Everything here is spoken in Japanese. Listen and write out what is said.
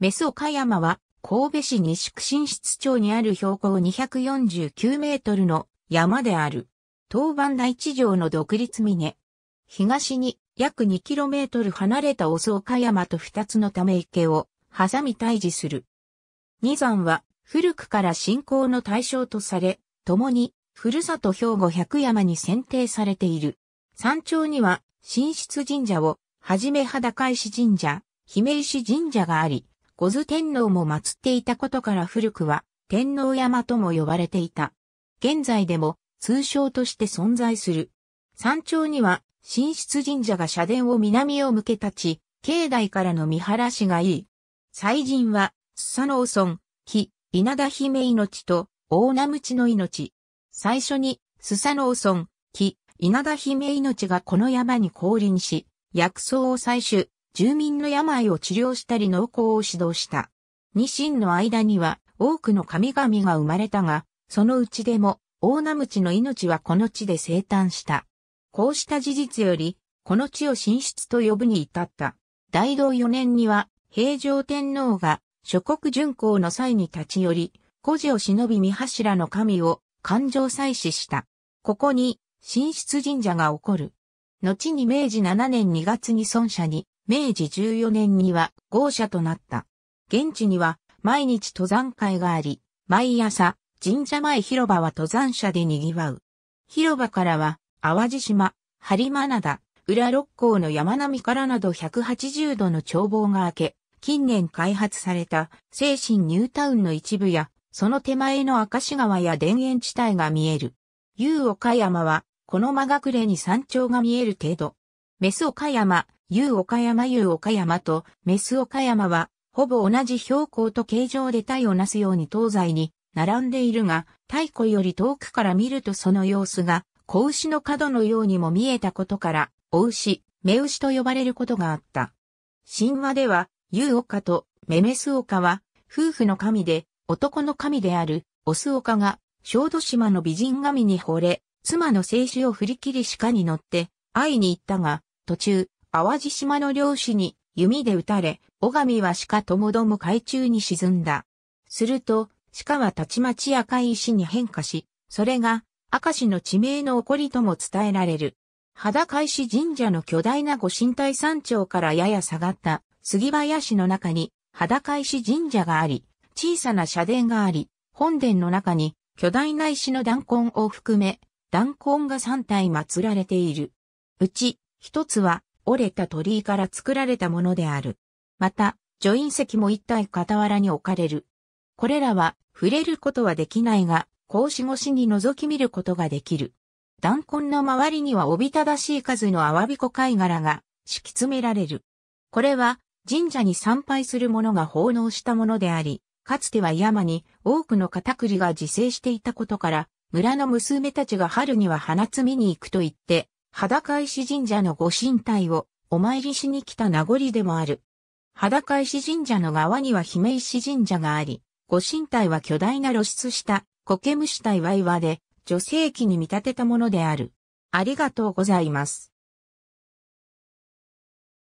メス岡山は、神戸市西区新室町にある標高249メートルの山である。東番大地上の独立峰。東に約2トル離れた大曽岡山と2つのため池を挟み退治する。二山は古くから信仰の対象とされ、共に、ふるさと兵庫百山に選定されている。山頂には、新室神社を、はじめ裸石神社、姫石神社があり、五頭天皇も祀っていたことから古くは天皇山とも呼ばれていた。現在でも通称として存在する。山頂には神出神社が社殿を南を向け立ち、境内からの見晴らしがいい。祭神は、須佐農村、木、稲田姫命と、大名口の命。最初に、須佐農村、木、稲田姫命がこの山に降臨し、薬草を採取、住民の病を治療したり農耕を指導した。二神の間には多くの神々が生まれたが、そのうちでも大名ムの命はこの地で生誕した。こうした事実より、この地を神出と呼ぶに至った。大道四年には、平城天皇が諸国巡行の際に立ち寄り、古事を忍び見柱の神を勘定祭祀した。ここに、神出神社が起こる。後に明治7年2月に孫社に、明治14年には豪舎となった。現地には毎日登山会があり、毎朝神社前広場は登山者で賑わう。広場からは淡路島、針間灘、裏六甲の山並みからなど180度の眺望が明け、近年開発された精神ニュータウンの一部や、その手前の明石川や田園地帯が見える。夕岡山は、この間隠れに山頂が見える程度。メス岡山、雄岡山雄岡山とメス岡山は、ほぼ同じ標高と形状で体をなすように東西に並んでいるが、太古より遠くから見るとその様子が、子牛の角のようにも見えたことから、お牛、目牛と呼ばれることがあった。神話では、雄岡とメメス岡は、夫婦の神で、男の神である、オス岡が、小豆島の美人神に惚れ、妻の生死を振り切り鹿に乗って、会いに行ったが、途中、淡路島の漁師に弓で撃たれ、小神は鹿ともども海中に沈んだ。すると、鹿はたちまち赤い石に変化し、それが明石の地名の起こりとも伝えられる。裸石神社の巨大なご神体山頂からやや下がった杉林の中に裸石神社があり、小さな社殿があり、本殿の中に巨大な石の弾痕を含め、弾痕が3体祀られている。うち、一つは折れた鳥居から作られたものである。また、助員席も一体傍らに置かれる。これらは触れることはできないが、格子越しに覗き見ることができる。弾痕の周りにはおびただしい数のアワビコ貝殻が敷き詰められる。これは神社に参拝する者が奉納したものであり、かつては山に多くのカタクリが自生していたことから、村の娘たちが春には花摘みに行くと言って、裸石神社のご神体をお参りしに来た名残でもある。裸石神社の側には姫石神社があり、ご神体は巨大な露出した苔虫体は岩で、女性器に見立てたものである。ありがとうございます。